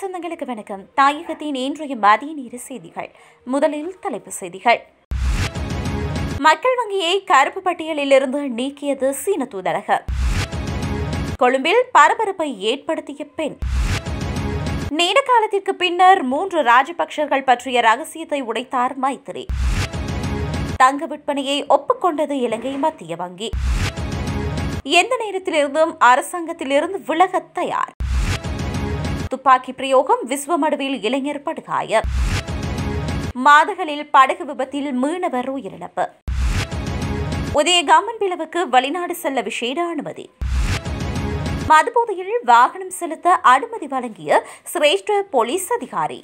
சொந்தங்களுக்கு வணக்கம் தாயகத்தின் இன்றைய மதிய நேர செய்திகள் முதலில் தலைப்பு செய்திகள் மக்கள் வங்கியை கருப்பு பட்டியலில் இருந்து நீக்கியது சீன தூதரக கொழும்பில் பரபரப்பை ஏற்படுத்திய பெண் நீண்ட காலத்திற்கு பின்னர் மூன்று ராஜபக்சர்கள் பற்றிய ரகசியத்தை உடைத்தார் மைத்திரி தங்க விற்பனையை ஒப்புக்கொண்டது இலங்கை மத்திய வங்கி எந்த நேரத்திலிருந்தும் அரசாங்கத்திலிருந்து விலக தயார் துப்பாக்கி பிரயோகம் விஸ்வமடுவில் இளைஞர் படுகாய மாதகளில் படகு விபத்தில் மீனவர் உயிரிழப்பு உதயகாமன் பிளவுக்கு வெளிநாடு செல்ல விசேட அனுமதி மதுபோதையில் வாகனம் செலுத்த அனுமதி வழங்கிய சிரேஷ்ட போலீஸ் அதிகாரி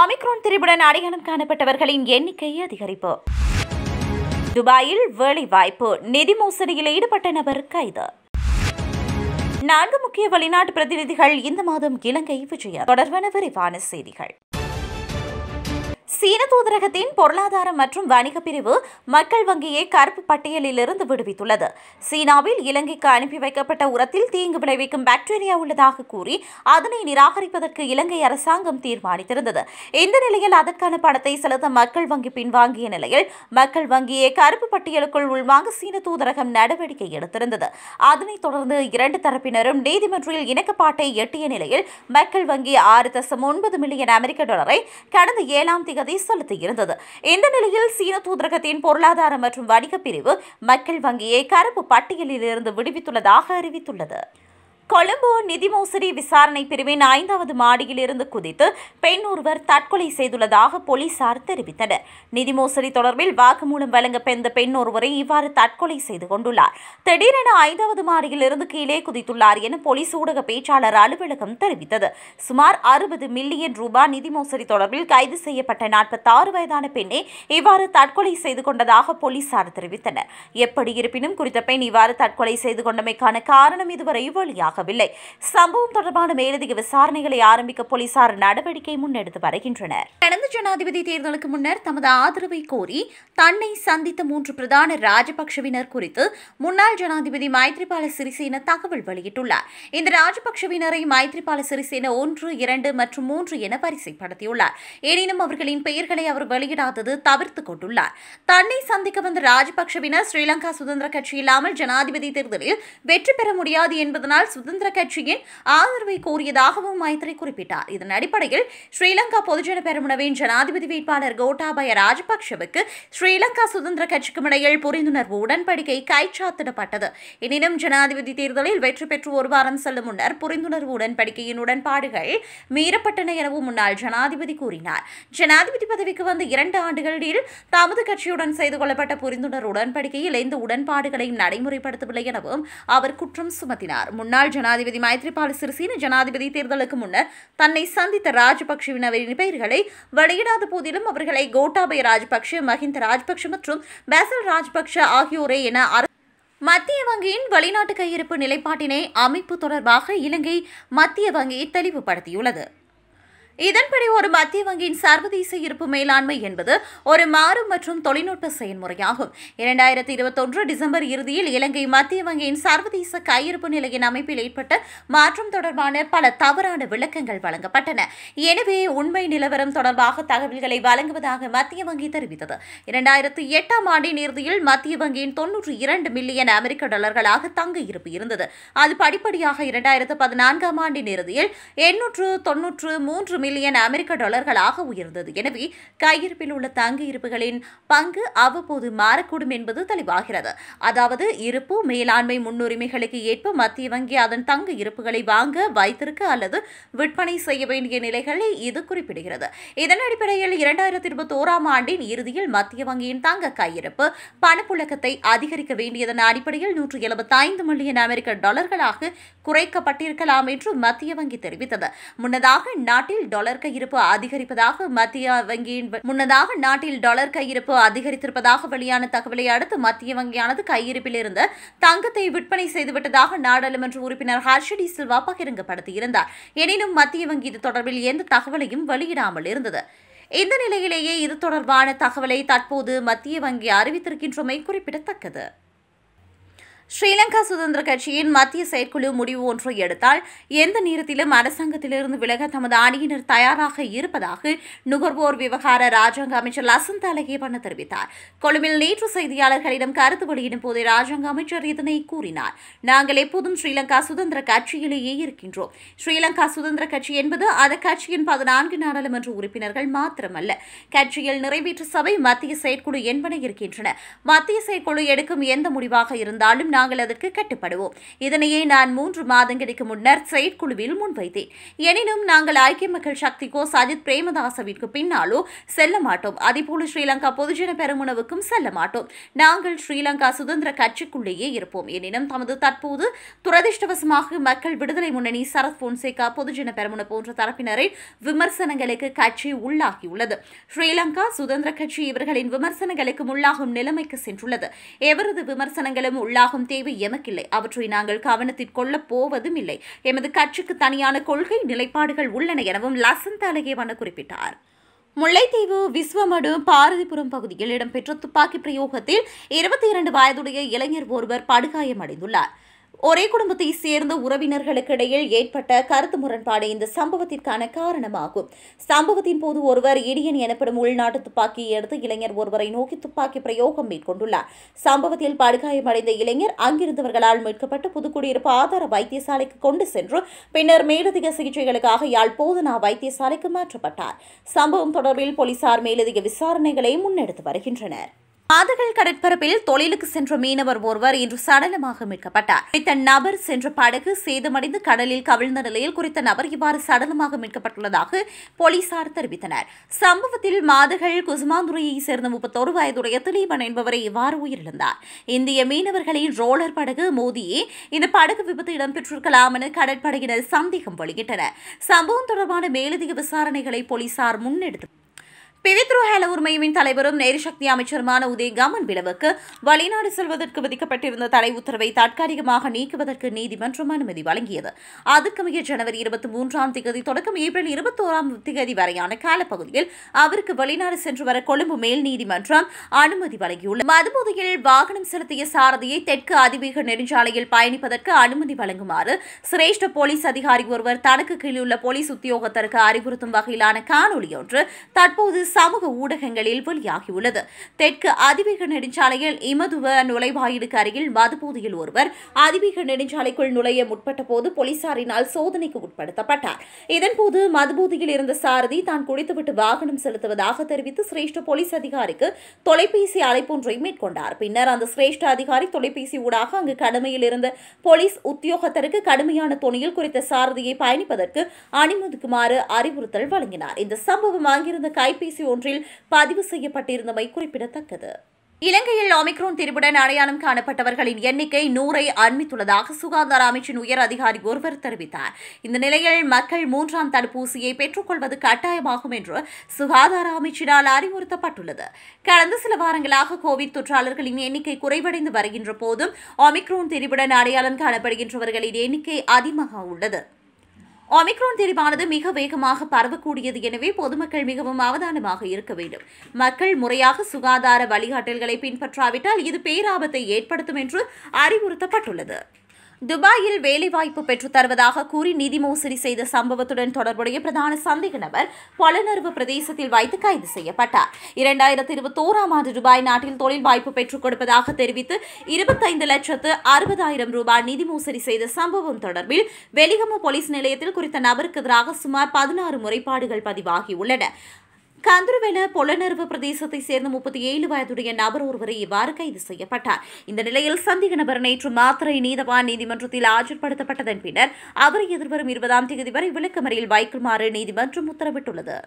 ஒமிக்ரோன் திரிபுடன் அடையாளம் காணப்பட்டவர்களின் எண்ணிக்கை அதிகரிப்பு துபாயில் வேலை வாய்ப்பு நிதி மோசடியில் ஈடுபட்ட நபர் கைது நான்கு முக்கிய வெளிநாட்டு பிரதிநிதிகள் இந்த மாதம் இலங்கை விஜயம் தொடர்பான விரிவான செய்திகள் சீன தூதரகத்தின் பொருளாதார மற்றும் வணிக பிரிவு மக்கள் வங்கியை கருப்பு பட்டியலில் இருந்து விடுவித்துள்ளது சீனாவில் இலங்கைக்கு அனுப்பி வைக்கப்பட்ட உரத்தில் தீங்கு விளைவிக்கும் பாக்டீரியா உள்ளதாக கூறி அதனை நிராகரிப்பதற்கு இலங்கை அரசாங்கம் தீர்மானித்திருந்தது இந்த நிலையில் அதற்கான பணத்தை செலுத்த மக்கள் வங்கி பின்வாங்கிய நிலையில் மக்கள் வங்கியை கருப்பு பட்டியலுக்குள் உள்வாங்க சீன தூதரகம் நடவடிக்கை எடுத்திருந்தது அதனைத் தொடர்ந்து இரண்டு தரப்பினரும் நீதிமன்றில் இணக்கப்பாட்டை எட்டிய நிலையில் மக்கள் வங்கி ஆறு தசம் ஒன்பது மில்லியன் அமெரிக்க டாலரை கடந்த ஏழாம் திகதி அனுமதி செலுத்தியிருந்தது இந்த நிலையில் சீன தூதரகத்தின் பொருளாதார மற்றும் வணிக பிரிவு மக்கள் வங்கியை கருப்பு பட்டியலில் இருந்து விடுவித்துள்ளதாக அறிவித்துள்ளது கொழும்பு நிதி மோசடி விசாரணை பிரிவின் ஐந்தாவது மாடியிலிருந்து குதித்து பெண் ஒருவர் தற்கொலை செய்துள்ளதாக போலீசார் தெரிவித்தனர் நிதி மோசடி தொடர்பில் வாக்குமூலம் வழங்கப்பெந்த பெண் ஒருவரை இவ்வாறு தற்கொலை செய்து கொண்டுள்ளார் திடீரென ஐந்தாவது மாடியிலிருந்து கீழே குதித்துள்ளார் என போலீஸ் ஊடக பேச்சாளர் அலுவலகம் தெரிவித்தது சுமார் அறுபது மில்லியன் ரூபாய் நிதி மோசடி தொடர்பில் கைது செய்யப்பட்ட நாற்பத்தாறு வயதான பெண்ணை இவ்வாறு தற்கொலை செய்து கொண்டதாக போலீசார் தெரிவித்தனர் எப்படி இருப்பினும் குறித்த பெண் இவ்வாறு தற்கொலை செய்து கொண்டமைக்கான காரணம் இதுவரை வழியாக ஆகவில்லை சம்பவம் தொடர்பான மேலதிக விசாரணைகளை ஆரம்பிக்க போலீசார் நடவடிக்கை முன்னெடுத்து வருகின்றனர் கடந்த ஜனாதிபதி தேர்தலுக்கு முன்னர் தமது ஆதரவை கோரி தன்னை சந்தித்த மூன்று பிரதான ராஜபக்சவினர் குறித்து முன்னாள் ஜனாதிபதி மைத்ரிபால சிறிசேன தகவல் வெளியிட்டுள்ளார் இந்த ராஜபக்சவினரை மைத்ரிபால சிறிசேன ஒன்று இரண்டு மற்றும் மூன்று என பரிசைப்படுத்தியுள்ளார் எனினும் அவர்களின் பெயர்களை அவர் வெளியிடாதது தவிர்த்துக் கொண்டுள்ளார் தன்னை சந்திக்க வந்த ராஜபக்சவினர் ஸ்ரீலங்கா சுதந்திர கட்சி இல்லாமல் ஜனாதிபதி தேர்தலில் வெற்றி பெற முடியாது என்பதனால் சுதந்திர கட்சியின் ஆதரவை கோரியதாகவும் மைத்ரி குறிப்பிட்டார் இதன் அடிப்படையில் ஸ்ரீலங்கா பொதுஜன பெருமுனவின் ஜனாதிபதி வேட்பாளர் கோட்டாபய ராஜபக்சவுக்கு ஸ்ரீலங்கா சுதந்திர கட்சிக்கும் இடையில் புரிந்துணர்வு உடன்படிக்கை கைச்சாத்திடப்பட்டது எனினும் ஜனாதிபதி தேர்தலில் வெற்றி பெற்று ஒரு வாரம் செல்லும் முன்னர் புரிந்துணர்வு உடன்படிக்கையின் உடன்பாடுகள் மீறப்பட்டன எனவும் முன்னாள் ஜனாதிபதி கூறினார் ஜனாதிபதி பதவிக்கு வந்த இரண்டு ஆண்டுகளில் தமது கட்சியுடன் செய்து கொள்ளப்பட்ட புரிந்துணர்வு உடன்படிக்கையில் எந்த உடன்பாடுகளையும் நடைமுறைப்படுத்தவில்லை எனவும் அவர் குற்றம் சுமத்தினார் முன்னாள் ஜனாதிபதி மைத்ரிபால சிறிசேன ஜனாதிபதி தேர்தலுக்கு முன்னர் தன்னை சந்தித்த ராஜபக்சவினரின் பெயர்களை வெளியிடாத போதிலும் அவர்களை கோட்டாபய ராஜபக்ஷ மஹிந்த ராஜபக்ஷ மற்றும் பேசல் ராஜபக்ஷ ஆகியோரே என மத்திய வங்கியின் வெளிநாட்டு கையிருப்பு நிலைப்பாட்டினை அமைப்பு தொடர்பாக இலங்கை மத்திய வங்கி தெளிவுபடுத்தியுள்ளது இதன்படி ஒரு மத்திய வங்கியின் சர்வதேச இருப்பு மேலாண்மை என்பது ஒரு மாறும் மற்றும் தொழில்நுட்ப செயல்முறையாகும் இரண்டாயிரத்தி இருபத்தொன்று டிசம்பர் இறுதியில் இலங்கை மத்திய வங்கியின் சர்வதேச கையிருப்பு நிலையின் அமைப்பில் ஏற்பட்ட மாற்றம் தொடர்பான பல தவறான விளக்கங்கள் வழங்கப்பட்டன எனவே உண்மை நிலவரம் தொடர்பாக தகவல்களை வழங்குவதாக மத்திய வங்கி தெரிவித்தது இரண்டாயிரத்தி எட்டாம் ஆண்டின் இறுதியில் மத்திய வங்கியின் தொன்னூற்றி இரண்டு மில்லியன் அமெரிக்க டாலர்களாக தங்க இருப்பு இருந்தது அது படிப்படியாக இரண்டாயிரத்து பதினான்காம் ஆண்டின் இறுதியில் எண்ணூற்று தொன்னூற்று மூன்று மில்லியன் அமெரிக்க டாலர்களாக உயர்ந்தது எனவே கையிருப்பில் உள்ள தங்க இருப்புகளின் பங்கு அவ்வப்போது மாறக்கூடும் என்பது தெளிவாகிறது அதாவது இருப்பு மேலாண்மை முன்னுரிமைகளுக்கு ஏற்ப மத்திய வங்கி அதன் தங்க இருப்புகளை வாங்க வைத்திருக்க அல்லது விற்பனை செய்ய வேண்டிய நிலைகளை இது குறிப்பிடுகிறது இதன் அடிப்படையில் இரண்டாயிரத்தி இருபத்தி ஓராம் ஆண்டின் இறுதியில் மத்திய வங்கியின் தங்க கையிருப்பு பணப்புழக்கத்தை அதிகரிக்க வேண்டியதன் அடிப்படையில் நூற்று எழுபத்தைந்து மில்லியன் அமெரிக்க டாலர்களாக குறைக்கப்பட்டிருக்கலாம் என்று மத்திய வங்கி தெரிவித்தது முன்னதாக நாட்டில் டாலர் கையிருப்பு அதிகரிப்பதாக மத்திய வங்கியின் முன்னதாக நாட்டில் டாலர் கையிருப்பு அதிகரித்திருப்பதாக வெளியான தகவலை அடுத்து மத்திய வங்கியானது கையிருப்பில் இருந்து தங்கத்தை விற்பனை செய்துவிட்டதாக நாடாளுமன்ற உறுப்பினர் ஹர்ஷடி சில்வா பகிரங்கப்படுத்தியிருந்தார் எனினும் மத்திய வங்கி இது தொடர்பில் எந்த தகவலையும் வெளியிடாமல் இருந்தது இந்த நிலையிலேயே இது தொடர்பான தகவலை தற்போது மத்திய வங்கி அறிவித்திருக்கின்றமை குறிப்பிடத்தக்கது ஸ்ரீலங்கா சுதந்திர கட்சியின் மத்திய செயற்குழு முடிவு ஒன்றை எடுத்தால் எந்த நேரத்திலும் அரசாங்கத்திலிருந்து விலக தமது அணியினர் தயாராக இருப்பதாக நுகர்வோர் விவகார ராஜாங்க அமைச்சர் லசந்த் அழகேபண்ண தெரிவித்தார் கொழும்பில் நேற்று செய்தியாளர்களிடம் கருத்து வெளியிடும் போதே ராஜாங்க அமைச்சர் இதனை கூறினார் நாங்கள் எப்போதும் ஸ்ரீலங்கா சுதந்திர கட்சியிலேயே இருக்கின்றோம் ஸ்ரீலங்கா சுதந்திர கட்சி என்பது அந்த கட்சியின் பதினான்கு நாடாளுமன்ற உறுப்பினர்கள் மாத்திரமல்ல கட்சியில் நிறைவேற்று சபை மத்திய செயற்குழு என்பன இருக்கின்றன மத்திய செயற்குழு எடுக்கும் எந்த முடிவாக இருந்தாலும் நாங்கள் அதற்கு கட்டுப்படுவோம் இதனையே நான் மூன்று மாதங்களுக்கு முன்னர் செயற்குழுவில் முன்வைத்தேன் எனினும் நாங்கள் ஐக்கிய மக்கள் சக்திக்கோ சஜித் பிரேமதாசவிற்கு பின்னாலோ செல்ல மாட்டோம் அதேபோல ஸ்ரீலங்கா பொதுஜன பெருமுனவுக்கும் செல்ல மாட்டோம் நாங்கள் ஸ்ரீலங்கா சுதந்திர கட்சிக்குள்ளேயே இருப்போம் எனினும் தமது தற்போது துரதிருஷ்டவசமாக மக்கள் விடுதலை முன்னணி சரத் போன்சேகா பொதுஜன பெருமுன போன்ற தரப்பினரின் விமர்சனங்களுக்கு கட்சி உள்ளாகியுள்ளது ஸ்ரீலங்கா சுதந்திர கட்சி இவர்களின் விமர்சனங்களுக்கும் உள்ளாகும் நிலைமைக்கு சென்றுள்ளது எவரது விமர்சனங்களும் உள்ளாகும் தேவை எமக்கில்லை அவற்றை நாங்கள் கவனத்தில் கொள்ளப் போவதும் இல்லை எமது கட்சிக்கு தனியான கொள்கை நிலைப்பாடுகள் உள்ளன எனவும் லசந்த அழகேவான குறிப்பிட்டார் முல்லைத்தீவு விஸ்வமடு பாரதிபுரம் பகுதியில் இடம்பெற்ற துப்பாக்கி பிரயோகத்தில் இருபத்தி இரண்டு வயதுடைய இளைஞர் ஒருவர் படுகாயமடைந்துள்ளார் ஒரே குடும்பத்தை சேர்ந்த உறவினர்களுக்கிடையில் ஏற்பட்ட கருத்து முரண்பாடு இந்த சம்பவத்திற்கான காரணமாகும் சம்பவத்தின் போது ஒருவர் இடியன் எனப்படும் உள்நாட்டு துப்பாக்கியை எடுத்து இளைஞர் ஒருவரை நோக்கி துப்பாக்கி பிரயோகம் மேற்கொண்டுள்ளார் சம்பவத்தில் படுகாயமடைந்த இளைஞர் அங்கிருந்தவர்களால் மீட்கப்பட்டு புதுக்குடியிருப்பு ஆதார வைத்தியசாலைக்கு கொண்டு சென்று பின்னர் மேலதிக சிகிச்சைகளுக்காக யாழ் போதனா வைத்தியசாலைக்கு மாற்றப்பட்டார் சம்பவம் தொடர்பில் போலீசார் மேலதிக விசாரணைகளை முன்னெடுத்து வருகின்றனர் ஆதகல் கடற்பரப்பில் தொழிலுக்கு சென்ற மீனவர் ஒருவர் இன்று சடலமாக மீட்கப்பட்டார் குறித்த நபர் சென்ற படகு சேதமடைந்து கடலில் கவிழ்ந்த நிலையில் குறித்த நபர் இவ்வாறு சடலமாக மீட்கப்பட்டுள்ளதாக போலீசார் தெரிவித்தனர் சம்பவத்தில் மாதகல் குசுமாந்துறையை சேர்ந்த முப்பத்தொரு வயதுடைய திலீபன் என்பவரை இவ்வாறு உயிரிழந்தார் இந்திய மீனவர்களின் ரோலர் படகு மோதியே இந்த படகு விபத்து இடம்பெற்றிருக்கலாம் என கடற்படையினர் சந்தேகம் வெளியிட்டனர் சம்பவம் தொடர்பான மேலதிக விசாரணைகளை போலீசார் முன்னெடுத்து பிவித்ரோஹேல உரிமையின் தலைவரும் நேரிசக்தி அமைச்சருமான உதயகாமன் விளவுக்கு வெளிநாடு செல்வதற்கு விதிக்கப்பட்டிருந்த தடை உத்தரவை தற்காலிகமாக நீக்குவதற்கு நீதிமன்றம் அனுமதி வழங்கியது அதுக்கமைய ஜனவரி இருபத்தி மூன்றாம் தேதி தொடக்கம் ஏப்ரல் இருபத்தோராம் தேதி வரையான காலப்பகுதியில் அவருக்கு வெளிநாடு சென்று வர கொழும்பு மேல் நீதிமன்றம் அனுமதி வழங்கியுள்ளது மதுபோதையில் வாகனம் செலுத்திய சாரதியை தெற்கு அதிவேக நெடுஞ்சாலையில் பயணிப்பதற்கு அனுமதி வழங்குமாறு சிரேஷ்ட போலீஸ் அதிகாரி ஒருவர் தனக்கு கீழுள்ள போலீஸ் உத்தியோகத்தருக்கு அறிவுறுத்தும் வகையிலான காணொலி ஒன்று தற்போது சமூக ஊடகங்களில் வெளியாகியுள்ளது தெற்கு அதிவேக நெடுஞ்சாலையில் இமதுவ நுழைவாயிலுக்கு அருகில் மதுபோதையில் ஒருவர் அதிவேக நெடுஞ்சாலைக்குள் நுழைய முற்பட்ட போது போலீசாரினால் சோதனைக்கு உட்படுத்தப்பட்டார் இதன்போது மதுபோதையில் இருந்த சாரதி தான் குடித்துவிட்டு வாகனம் செலுத்துவதாக தெரிவித்து சிரேஷ்ட போலீஸ் அதிகாரிக்கு தொலைபேசி அழைப்பொன்றை மேற்கொண்டார் பின்னர் அந்த சிரேஷ்ட அதிகாரி தொலைபேசி ஊடாக அங்கு கடமையில் இருந்த போலீஸ் உத்தியோகத்தருக்கு கடுமையான துணியில் குறித்த சாரதியை பயணிப்பதற்கு அனுமதிக்குமாறு அறிவுறுத்தல் வழங்கினார் இந்த சம்பவம் அங்கிருந்த கைபேசி தொலைபேசி ஒன்றில் பதிவு செய்யப்பட்டிருந்தமை குறிப்பிடத்தக்கது இலங்கையில் ஆமிக்ரோன் திரிபுடன் அடையாளம் காணப்பட்டவர்களின் எண்ணிக்கை நூறை அண்மித்துள்ளதாக சுகாதார அமைச்சின் உயர் அதிகாரி ஒருவர் தெரிவித்தார் இந்த நிலையில் மக்கள் மூன்றாம் தடுப்பூசியை பெற்றுக்கொள்வது கட்டாயமாகும் என்று சுகாதார அமைச்சினால் அறிவுறுத்தப்பட்டுள்ளது கடந்த சில வாரங்களாக கோவிட் தொற்றாளர்களின் எண்ணிக்கை குறைவடைந்து வருகின்ற போதும் ஆமிக்ரோன் திரிபுடன் அடையாளம் காணப்படுகின்றவர்களின் எண்ணிக்கை அதிகமாக உள்ளது ஒமிக்ரோன் தெரிவானது மிக வேகமாக பரவக்கூடியது எனவே பொதுமக்கள் மிகவும் அவதானமாக இருக்க வேண்டும் மக்கள் முறையாக சுகாதார வழிகாட்டல்களை பின்பற்றாவிட்டால் இது பேராபத்தை ஏற்படுத்தும் என்று அறிவுறுத்தப்பட்டுள்ளது துபாயில் வேலைவாய்ப்பு பெற்றுத் தருவதாக கூறி நிதி மோசடி செய்த சம்பவத்துடன் தொடர்புடைய பிரதான சந்தேக நபர் பலனறுவு பிரதேசத்தில் வைத்து கைது செய்யப்பட்டார் இரண்டாயிரத்தி இருபத்தோராம் ஆண்டு துபாய் நாட்டில் தொழில் வாய்ப்பு பெற்றுக் கொடுப்பதாக தெரிவித்து இருபத்தைந்து லட்சத்து அறுபதாயிரம் ரூபாய் நிதி மோசடி செய்த சம்பவம் தொடர்பில் வெலிகம போலீஸ் நிலையத்தில் குறித்த நபருக்கு எதிராக சுமார் பதினாறு முறைப்பாடுகள் பதிவாகியுள்ளன கந்தருவெல பொலனறுவு பிரதேசத்தை சேர்ந்த முப்பத்தி ஏழு வயதுடைய நபர் ஒருவரை இவ்வாறு கைது செய்யப்பட்டார் இந்த நிலையில் சந்தேக நபர் நேற்று மாத்திரை நீதவான் நீதிமன்றத்தில் ஆஜர்படுத்தப்பட்டதன் பின்னர் அவரை எதிர்வரும் இருபதாம் தேதி வரை விளக்கமறையில் வைக்குமாறு நீதிமன்றம் உத்தரவிட்டுள்ளது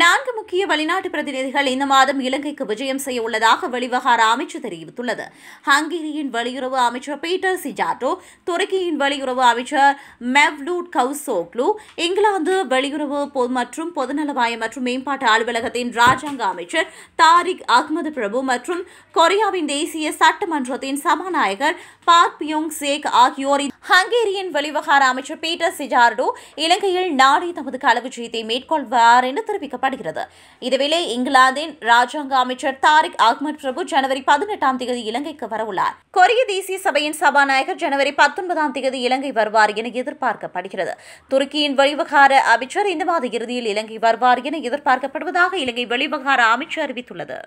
நான்கு முக்கிய வெளிநாட்டு பிரதிநிதிகள் இந்த மாதம் இலங்கைக்கு விஜயம் செய்ய உள்ளதாக வெளிவகார அமைச்சு தெரிவித்துள்ளது ஹங்கேரியின் வெளியுறவு அமைச்சர் பீட்டர் சிஜாட்டோ துருக்கியின் வெளியுறவு அமைச்சர் மெவ்லூட் கவுசோக்லு இங்கிலாந்து வெளியுறவு மற்றும் பொதுநலவாய மற்றும் மேம்பாட்டு அலுவலகத்தின் ராஜாங்க அமைச்சர் தாரிக் அகமது பிரபு மற்றும் கொரியாவின் தேசிய சட்டமன்றத்தின் சபாநாயகர் பார்க் பியோங் சேக் ஆகியோர் ஹங்கேரியின் வெளிவகார அமைச்சர் பீட்டர் சிஜார்டோ இலங்கையில் நாளை தமது ஜெயத்தை மேற்கொள்வார் என்று தெரிவிக்கிறார் தெரிவிக்கப்படுகிறது இதுவேளை இங்கிலாந்தின் ராஜாங்க அமைச்சர் தாரிக் அஹ்மத் பிரபு ஜனவரி பதினெட்டாம் தேதி இலங்கைக்கு வரவுள்ளார் கொரிய தேசிய சபையின் சபாநாயகர் ஜனவரி பத்தொன்பதாம் தேதி இலங்கை வருவார் என எதிர்பார்க்கப்படுகிறது துருக்கியின் வெளிவகார அமைச்சர் இந்த மாத இறுதியில் இலங்கை வருவார் என எதிர்பார்க்கப்படுவதாக இலங்கை வெளிவகார அமைச்சர் அறிவித்துள்ளது